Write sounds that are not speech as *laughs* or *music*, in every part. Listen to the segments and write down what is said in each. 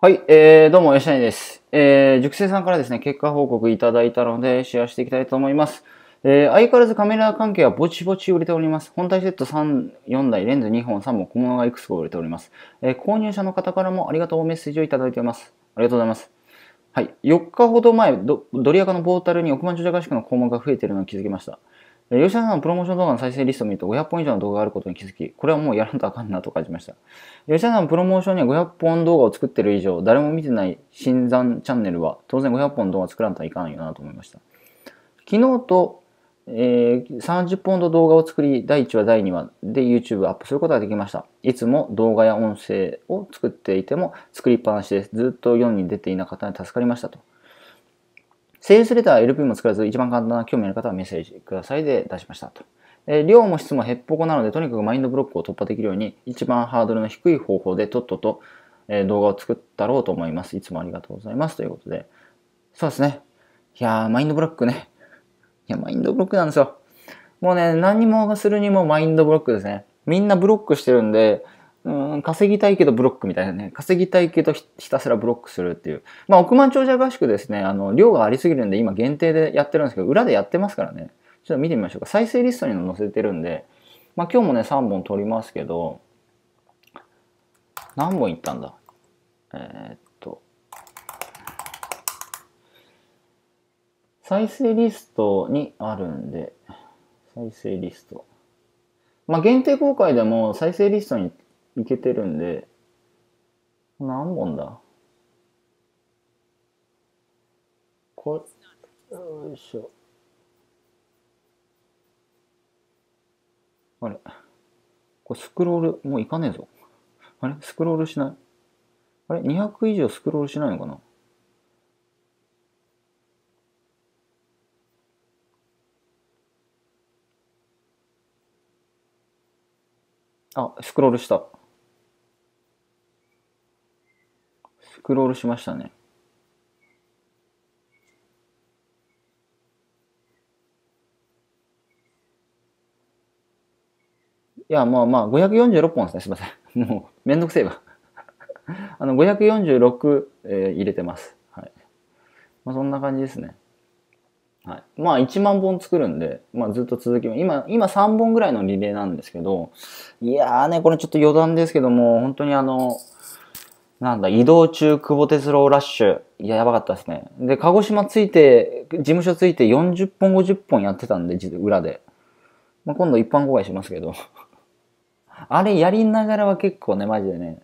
はい、えー、どうも、吉谷です。えー、熟成さんからですね、結果報告いただいたので、シェアしていきたいと思います。えー、相変わらずカメラ関係はぼちぼち売れております。本体セット3、4台、レンズ2本、3本、小物がいくつか売れております。えー、購入者の方からもありがとうメッセージをいただいています。ありがとうございます。はい、4日ほど前、ドリアカのポータルに億万長者合宿の項目が増えているのを気づきました。吉田さんのプロモーション動画の再生リストを見ると500本以上の動画があることに気づき、これはもうやらんとあかんなと感じました。吉田さんのプロモーションには500本動画を作ってる以上、誰も見てない新山チャンネルは当然500本動画作らんとはいかんよなと思いました。昨日と、えー、30本の動画を作り、第1話、第2話で YouTube アップすることができました。いつも動画や音声を作っていても作りっぱなしです。ずっと4に出ていなかったので助かりましたと。セールスレター LP も作らず、一番簡単な興味ある方はメッセージくださいで出しましたと。えー、量も質もへっぽこなので、とにかくマインドブロックを突破できるように、一番ハードルの低い方法でとっとと、えー、動画を作ったろうと思います。いつもありがとうございます。ということで。そうですね。いやー、マインドブロックね。いや、マインドブロックなんですよ。もうね、何もするにもマインドブロックですね。みんなブロックしてるんで、うん稼ぎたいけどブロックみたいなね稼ぎたいけどひたすらブロックするっていうまあ億万長者合宿ですねあの量がありすぎるんで今限定でやってるんですけど裏でやってますからねちょっと見てみましょうか再生リストにも載せてるんでまあ今日もね3本撮りますけど何本いったんだえー、っと再生リストにあるんで再生リストまあ限定公開でも再生リストにいけてるんで、何本だこれ、よいしょ。あれこれスクロール、もういかねえぞ。あれスクロールしない。あれ ?200 以上スクロールしないのかなあ、スクロールした。クロールしましたね。いや、まあまあ、546本ですね。すいません。*laughs* もう、めんどくせえわ。*laughs* あの、546、えー、入れてます。はい。まあ、そんな感じですね。はい。まあ、1万本作るんで、まあ、ずっと続きも、今、今3本ぐらいのリレーなんですけど、いやーね、これちょっと余談ですけども、本当にあの、なんだ、移動中、久保哲郎ラッシュ。いや、やばかったですね。で、鹿児島ついて、事務所ついて40本、50本やってたんで、裏で。まあ、今度一般公開しますけど。*laughs* あれやりながらは結構ね、マジでね、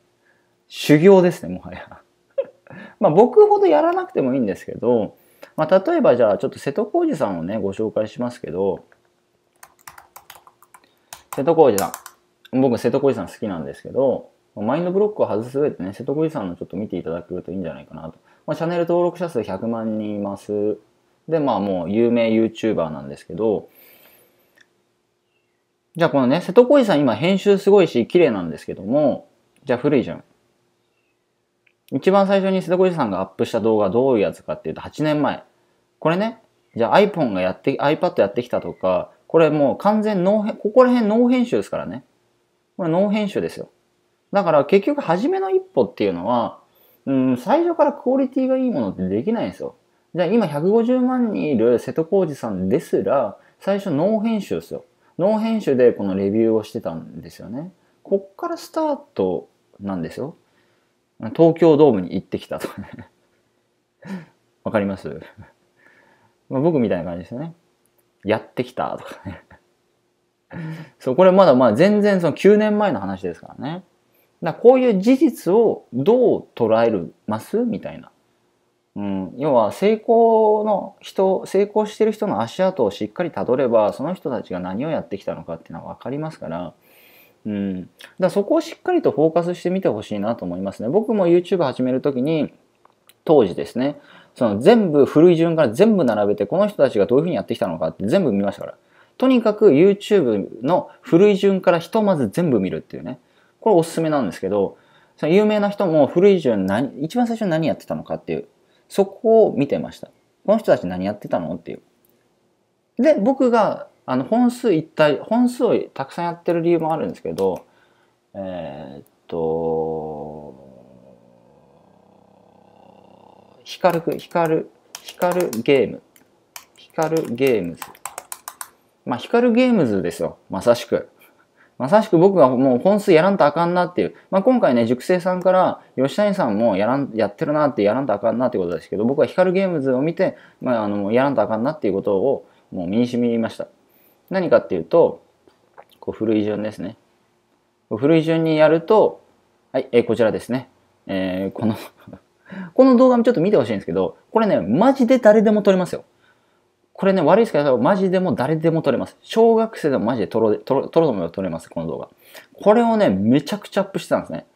修行ですね、もはや。*laughs* まあ僕ほどやらなくてもいいんですけど、まあ例えばじゃあちょっと瀬戸康史さんをね、ご紹介しますけど、瀬戸康史さん。僕瀬戸康史さん好きなんですけど、マインドブロックを外す上でね、瀬戸口さんのちょっと見ていただけるといいんじゃないかなと。まあ、チャンネル登録者数100万人います。で、まあもう有名 YouTuber なんですけど、じゃあこのね、瀬戸康さん今編集すごいし綺麗なんですけども、じゃあ古いじゃん。一番最初に瀬戸康さんがアップした動画どういうやつかっていうと8年前。これね、じゃあ iPhone がやって、iPad やってきたとか、これもう完全ノー、ここら辺ノー編集ですからね。これノー編集ですよ。だから結局初めの一歩っていうのは、うん、最初からクオリティがいいものってできないんですよ。じゃあ今150万人いる瀬戸康史さんですら、最初脳編集ですよ。脳編集でこのレビューをしてたんですよね。こっからスタートなんですよ。東京ドームに行ってきたと。*laughs* わかりますまあ僕みたいな感じですよね。やってきたとかねそう、これまだまあ全然その9年前の話ですからね。だこういう事実をどう捉えるますみたいな。うん、要は成功の人成功してる人の足跡をしっかりたどればその人たちが何をやってきたのかっていうのは分かりますから,、うん、だからそこをしっかりとフォーカスしてみてほしいなと思いますね僕も YouTube 始める時に当時ですねその全部古い順から全部並べてこの人たちがどういうふうにやってきたのかって全部見ましたからとにかく YouTube の古い順からひとまず全部見るっていうねこれおすすめなんですけど、その有名な人も古い順何、一番最初に何やってたのかっていう、そこを見てました。この人たち何やってたのっていう。で、僕が、あの、本数一体、本数をたくさんやってる理由もあるんですけど、えー、っと、光くる。光、るゲーム。光ゲームズ。まあ、光ゲームズですよ。まさしく。まさしく僕がもう本数やらんとあかんなっていう。まあ、今回ね、熟成さんから、吉谷さんもやらん、やってるなって、やらんとあかんなってことですけど、僕は光ゲームズを見て、まあ、あの、やらんとあかんなっていうことを、もう身にしみました。何かっていうと、こう、古い順ですね。古い順にやると、はい、えー、こちらですね。えー、この *laughs* この動画もちょっと見てほしいんですけど、これね、マジで誰でも撮れますよ。これね、悪いですけど、マジでも誰でも撮れます。小学生でもマジで撮ろう、撮ろうとも撮れます、この動画。これをね、めちゃくちゃアップしてたんですね。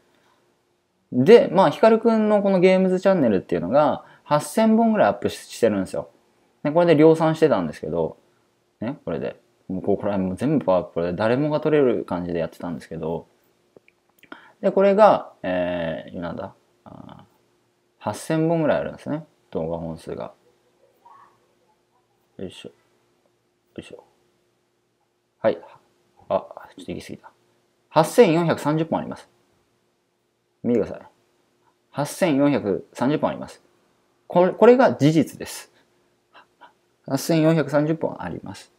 で、まあ、ヒカルくんのこのゲームズチャンネルっていうのが、8000本ぐらいアップしてるんですよ。ね、これで量産してたんですけど、ね、これで。もうこれもう全部パワープロで誰もが撮れる感じでやってたんですけど、で、これが、えー、なんだ、8000本ぐらいあるんですね、動画本数が。よいしょ。よいしょ。はい。あ、ちょっと行き過ぎた。8430本あります。見てください。8430本あります。これこれが事実です。8430本あります。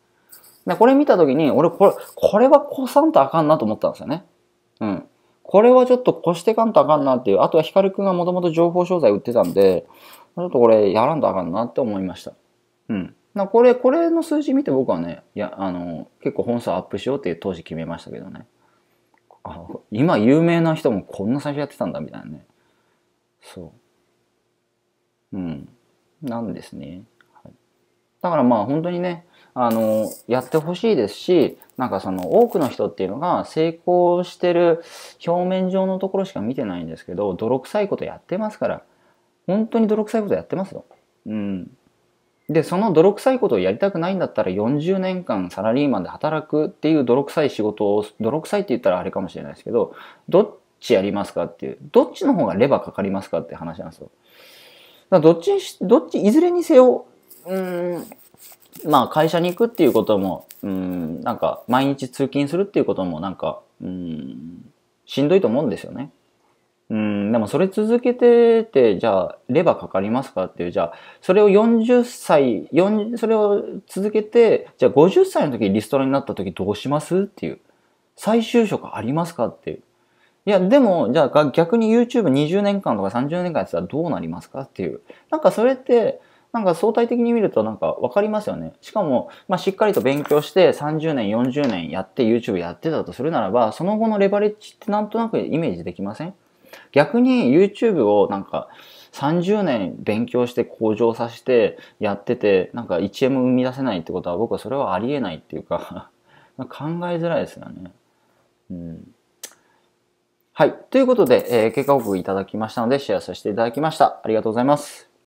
でこれ見たときに、俺これ、これは越さんとあかんなと思ったんですよね。うん。これはちょっと越してかんとあかんなっていう。あとは光くんがもともと情報商材売ってたんで、ちょっとこれやらんとあかんなって思いました。うん。なこれ、これの数字見て僕はね、いや、あの、結構本数アップしようって当時決めましたけどね。あ、今有名な人もこんな最初やってたんだみたいなね。そう。うん。なんですね。はい、だからまあ本当にね、あの、やってほしいですし、なんかその多くの人っていうのが成功してる表面上のところしか見てないんですけど、泥臭いことやってますから、本当に泥臭いことやってますよ。うん。で、その泥臭いことをやりたくないんだったら40年間サラリーマンで働くっていう泥臭い仕事を、泥臭いって言ったらあれかもしれないですけど、どっちやりますかっていう、どっちの方がレバーかかりますかって話なんですよ。だからどっち、し、どっち、いずれにせよ、うん、まあ会社に行くっていうことも、うん、なんか毎日通勤するっていうこともなんか、うん、しんどいと思うんですよね。うん、でもそれ続けてて、じゃあ、レバーかかりますかっていう、じゃあ、それを40歳、4それを続けて、じゃあ50歳の時リストラになった時どうしますっていう。再就職ありますかっていう。いや、でも、じゃあ逆に YouTube20 年間とか30年間やってたらどうなりますかっていう。なんかそれって、なんか相対的に見るとなんかわかりますよね。しかも、まあ、しっかりと勉強して30年、40年やって YouTube やってたとするならば、その後のレバレッジってなんとなくイメージできません逆に YouTube をなんか30年勉強して向上させてやってて、なんか1円も生み出せないってことは僕はそれはありえないっていうか *laughs* 考えづらいですよね。うん。はい。ということで、えー、結果報告いただきましたので、シェアさせていただきました。ありがとうございます。